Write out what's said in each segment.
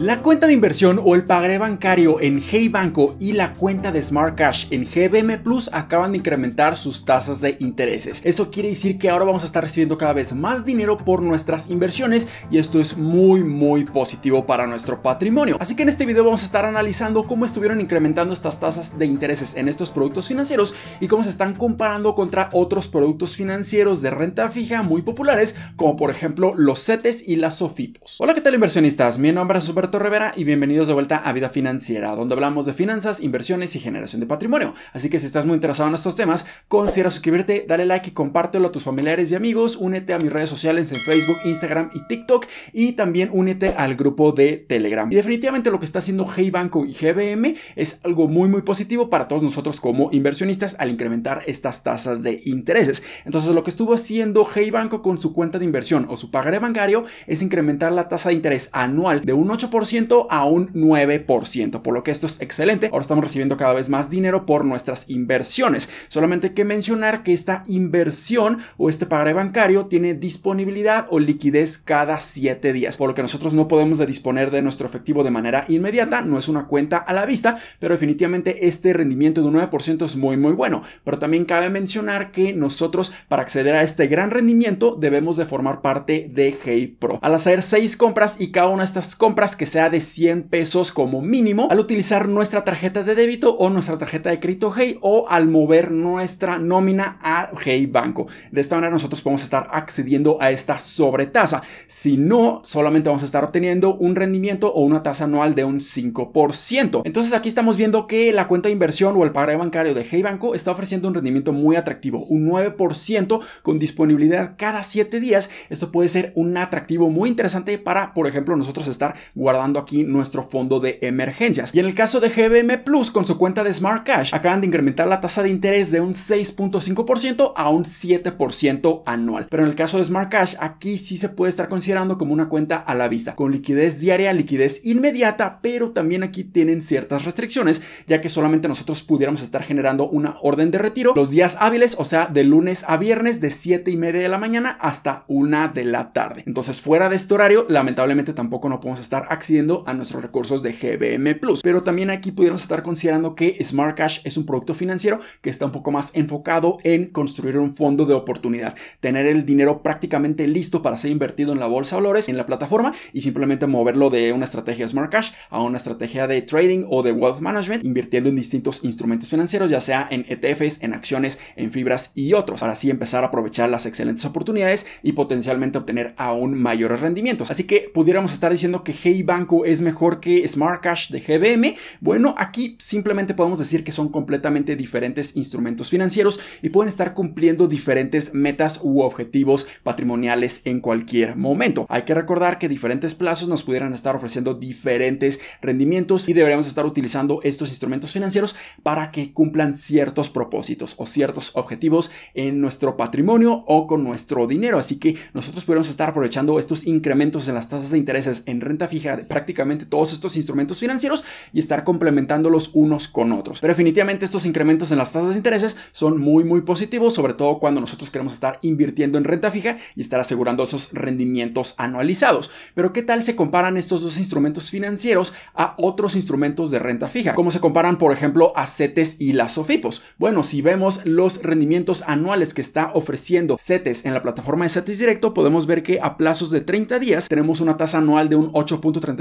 La cuenta de inversión o el pagaré bancario en Hey Banco y la cuenta de Smart Cash en GBM Plus acaban de incrementar sus tasas de intereses. Eso quiere decir que ahora vamos a estar recibiendo cada vez más dinero por nuestras inversiones y esto es muy muy positivo para nuestro patrimonio. Así que en este video vamos a estar analizando cómo estuvieron incrementando estas tasas de intereses en estos productos financieros y cómo se están comparando contra otros productos financieros de renta fija muy populares como por ejemplo los CETES y las SOFIPOS. Hola, ¿qué tal inversionistas? Mi nombre es Roberto Rivera y bienvenidos de vuelta a Vida Financiera, donde hablamos de finanzas, inversiones y generación de patrimonio. Así que si estás muy interesado en estos temas, considera suscribirte, dale like y compártelo a tus familiares y amigos, únete a mis redes sociales en Facebook, Instagram y TikTok y también únete al grupo de Telegram. Y definitivamente lo que está haciendo Hey Banco y GBM es algo muy muy positivo para todos nosotros como inversionistas al incrementar estas tasas de intereses. Entonces lo que estuvo haciendo Hey Banco con su cuenta de inversión o su pagaré bancario es incrementar la tasa de interés anual de un 8 ciento a un 9%, por lo que esto es excelente. Ahora estamos recibiendo cada vez más dinero por nuestras inversiones. Solamente hay que mencionar que esta inversión o este pagaré bancario tiene disponibilidad o liquidez cada siete días, por lo que nosotros no podemos disponer de nuestro efectivo de manera inmediata, no es una cuenta a la vista, pero definitivamente este rendimiento de un 9% es muy muy bueno, pero también cabe mencionar que nosotros para acceder a este gran rendimiento debemos de formar parte de Hey Pro. Al hacer seis compras y cada una de estas compras que sea de 100 pesos como mínimo al utilizar nuestra tarjeta de débito o nuestra tarjeta de crédito Hey o al mover nuestra nómina a Hey Banco. De esta manera nosotros podemos estar accediendo a esta sobretasa. Si no, solamente vamos a estar obteniendo un rendimiento o una tasa anual de un 5%. Entonces aquí estamos viendo que la cuenta de inversión o el pagaré bancario de Hey Banco está ofreciendo un rendimiento muy atractivo, un 9% con disponibilidad cada 7 días. Esto puede ser un atractivo muy interesante para, por ejemplo, nosotros estar guardando guardando aquí nuestro fondo de emergencias. Y en el caso de GBM Plus, con su cuenta de Smart Cash, acaban de incrementar la tasa de interés de un 6.5% a un 7% anual. Pero en el caso de Smart Cash, aquí sí se puede estar considerando como una cuenta a la vista, con liquidez diaria, liquidez inmediata, pero también aquí tienen ciertas restricciones, ya que solamente nosotros pudiéramos estar generando una orden de retiro los días hábiles, o sea, de lunes a viernes de 7 y media de la mañana hasta 1 de la tarde. Entonces, fuera de este horario, lamentablemente tampoco no podemos estar accediendo a nuestros recursos de GBM Plus. Pero también aquí pudiéramos estar considerando que Smart Cash es un producto financiero que está un poco más enfocado en construir un fondo de oportunidad, tener el dinero prácticamente listo para ser invertido en la bolsa de valores, en la plataforma y simplemente moverlo de una estrategia Smart Cash a una estrategia de trading o de wealth management, invirtiendo en distintos instrumentos financieros, ya sea en ETFs, en acciones, en fibras y otros, para así empezar a aprovechar las excelentes oportunidades y potencialmente obtener aún mayores rendimientos. Así que pudiéramos estar diciendo que GIBA es mejor que Smart Cash de GBM? Bueno, aquí simplemente podemos decir que son completamente diferentes instrumentos financieros y pueden estar cumpliendo diferentes metas u objetivos patrimoniales en cualquier momento. Hay que recordar que diferentes plazos nos pudieran estar ofreciendo diferentes rendimientos y deberíamos estar utilizando estos instrumentos financieros para que cumplan ciertos propósitos o ciertos objetivos en nuestro patrimonio o con nuestro dinero. Así que nosotros podemos estar aprovechando estos incrementos en las tasas de intereses en renta fija prácticamente todos estos instrumentos financieros y estar complementándolos unos con otros. Pero definitivamente estos incrementos en las tasas de intereses son muy muy positivos, sobre todo cuando nosotros queremos estar invirtiendo en renta fija y estar asegurando esos rendimientos anualizados. Pero ¿qué tal se comparan estos dos instrumentos financieros a otros instrumentos de renta fija? ¿Cómo se comparan, por ejemplo, a CETES y las SOFIPOS? Bueno, si vemos los rendimientos anuales que está ofreciendo CETES en la plataforma de CETES Directo, podemos ver que a plazos de 30 días tenemos una tasa anual de un 8.3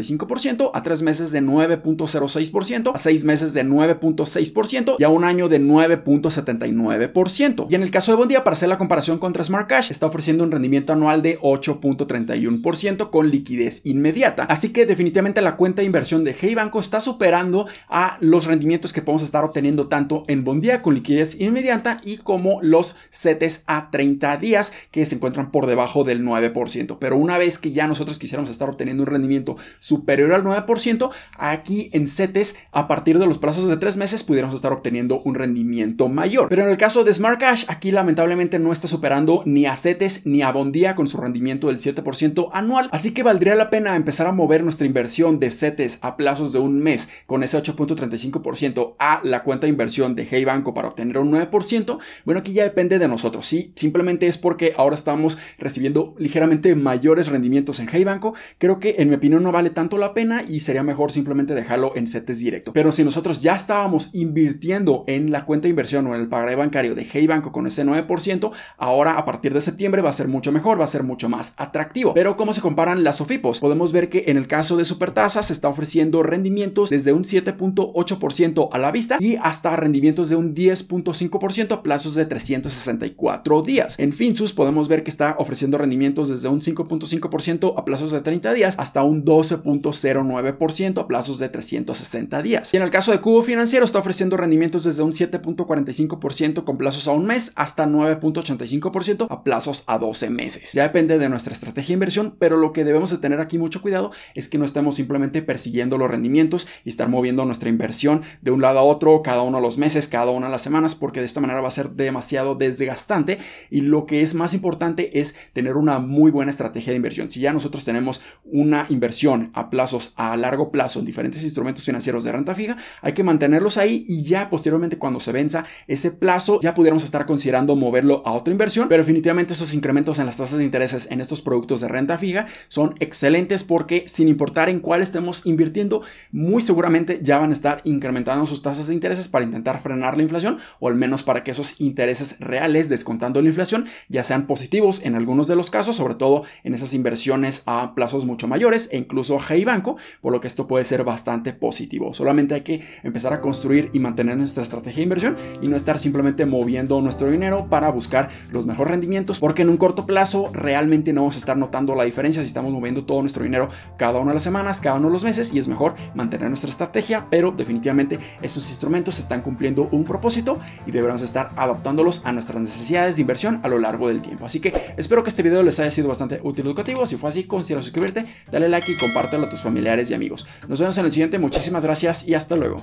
a tres meses de 9.06%, a seis meses de 9.6% y a un año de 9.79%. Y en el caso de Bondía, para hacer la comparación contra Smart Cash, está ofreciendo un rendimiento anual de 8.31% con liquidez inmediata. Así que definitivamente la cuenta de inversión de Hey Banco está superando a los rendimientos que podemos estar obteniendo tanto en Bondía con liquidez inmediata y como los CETES a 30 días que se encuentran por debajo del 9%. Pero una vez que ya nosotros quisiéramos estar obteniendo un rendimiento superior al 9%, aquí en CETES a partir de los plazos de tres meses pudiéramos estar obteniendo un rendimiento mayor. Pero en el caso de Smart Cash, aquí lamentablemente no está superando ni a CETES ni a Bondía con su rendimiento del 7% anual, así que valdría la pena empezar a mover nuestra inversión de CETES a plazos de un mes con ese 8.35% a la cuenta de inversión de Hey Banco para obtener un 9%, bueno, aquí ya depende de nosotros, ¿sí? Simplemente es porque ahora estamos recibiendo ligeramente mayores rendimientos en Hey Banco. Creo que en mi opinión no va vale tanto la pena y sería mejor simplemente dejarlo en CETES directo. Pero si nosotros ya estábamos invirtiendo en la cuenta de inversión o en el pagaré bancario de Hey Banco con ese 9%, ahora a partir de septiembre va a ser mucho mejor, va a ser mucho más atractivo. Pero ¿cómo se comparan las OFIPOS? Podemos ver que en el caso de Supertasa se está ofreciendo rendimientos desde un 7.8% a la vista y hasta rendimientos de un 10.5% a plazos de 364 días. En Finsus podemos ver que está ofreciendo rendimientos desde un 5.5% a plazos de 30 días hasta un 12 11.09% a plazos de 360 días. Y en el caso de Cubo Financiero está ofreciendo rendimientos desde un 7.45% con plazos a un mes hasta 9.85% a plazos a 12 meses. Ya depende de nuestra estrategia de inversión, pero lo que debemos de tener aquí mucho cuidado es que no estemos simplemente persiguiendo los rendimientos y estar moviendo nuestra inversión de un lado a otro cada uno de los meses, cada una de las semanas, porque de esta manera va a ser demasiado desgastante y lo que es más importante es tener una muy buena estrategia de inversión. Si ya nosotros tenemos una inversión a plazos a largo plazo en diferentes instrumentos financieros de renta fija, hay que mantenerlos ahí y ya posteriormente cuando se venza ese plazo, ya pudiéramos estar considerando moverlo a otra inversión, pero definitivamente esos incrementos en las tasas de intereses en estos productos de renta fija son excelentes porque sin importar en cuál estemos invirtiendo, muy seguramente ya van a estar incrementando sus tasas de intereses para intentar frenar la inflación o al menos para que esos intereses reales descontando la inflación ya sean positivos en algunos de los casos, sobre todo en esas inversiones a plazos mucho mayores e incluso hoja y banco, por lo que esto puede ser bastante positivo. Solamente hay que empezar a construir y mantener nuestra estrategia de inversión y no estar simplemente moviendo nuestro dinero para buscar los mejores rendimientos, porque en un corto plazo realmente no vamos a estar notando la diferencia si estamos moviendo todo nuestro dinero cada una de las semanas, cada uno de los meses y es mejor mantener nuestra estrategia, pero definitivamente estos instrumentos están cumpliendo un propósito y deberíamos estar adaptándolos a nuestras necesidades de inversión a lo largo del tiempo. Así que espero que este video les haya sido bastante útil y educativo. Si fue así, considera suscribirte, dale like y comparte compártelo a tus familiares y amigos. Nos vemos en el siguiente, muchísimas gracias y hasta luego.